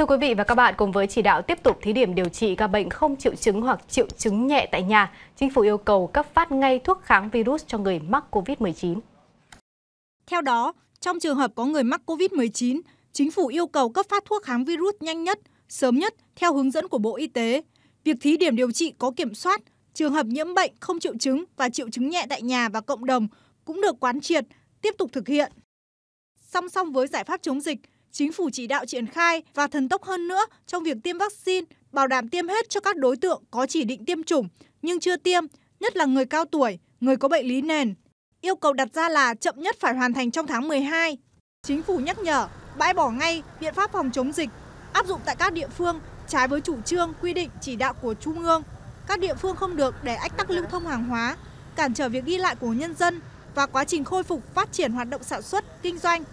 Thưa quý vị và các bạn, cùng với chỉ đạo tiếp tục thí điểm điều trị ca bệnh không triệu chứng hoặc triệu chứng nhẹ tại nhà, chính phủ yêu cầu cấp phát ngay thuốc kháng virus cho người mắc COVID-19. Theo đó, trong trường hợp có người mắc COVID-19, chính phủ yêu cầu cấp phát thuốc kháng virus nhanh nhất, sớm nhất theo hướng dẫn của Bộ Y tế. Việc thí điểm điều trị có kiểm soát, trường hợp nhiễm bệnh không triệu chứng và triệu chứng nhẹ tại nhà và cộng đồng cũng được quán triệt, tiếp tục thực hiện. Song song với giải pháp chống dịch, chính phủ chỉ đạo triển khai và thần tốc hơn nữa trong việc tiêm vaccine, bảo đảm tiêm hết cho các đối tượng có chỉ định tiêm chủng nhưng chưa tiêm, nhất là người cao tuổi, người có bệnh lý nền. Yêu cầu đặt ra là chậm nhất phải hoàn thành trong tháng 12. Chính phủ nhắc nhở bãi bỏ ngay biện pháp phòng chống dịch áp dụng tại các địa phương trái với chủ trương quy định chỉ đạo của Trung ương. Các địa phương không được để ách tắc lưu thông hàng hóa, cản trở việc đi lại của nhân dân và quá trình khôi phục phát triển hoạt động sản xuất, kinh doanh